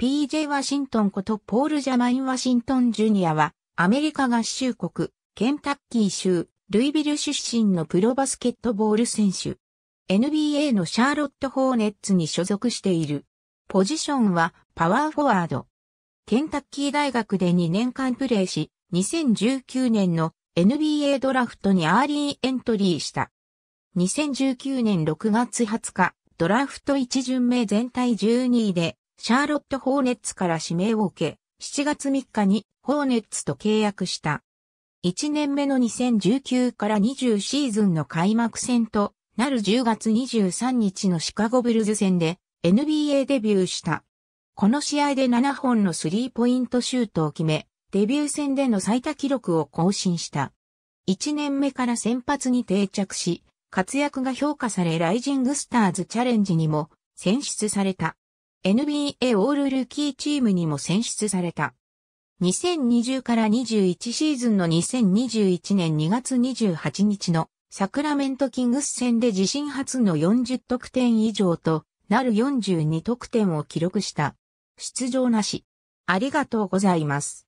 PJ ワシントンことポール・ジャマイン・ワシントン・ジュニアは、アメリカ合衆国、ケンタッキー州、ルイビル出身のプロバスケットボール選手。NBA のシャーロット・ホーネッツに所属している。ポジションは、パワーフォワード。ケンタッキー大学で2年間プレーし、2019年の NBA ドラフトにアーリーエントリーした。2019年6月20日、ドラフト1巡目全体12位で、シャーロット・ホーネッツから指名を受け、7月3日にホーネッツと契約した。1年目の2019から20シーズンの開幕戦となる10月23日のシカゴブルズ戦で NBA デビューした。この試合で7本のスリーポイントシュートを決め、デビュー戦での最多記録を更新した。1年目から先発に定着し、活躍が評価されライジングスターズチャレンジにも選出された。NBA オールルーキーチームにも選出された。2020から21シーズンの2021年2月28日のサクラメントキングス戦で自身初の40得点以上となる42得点を記録した。出場なし。ありがとうございます。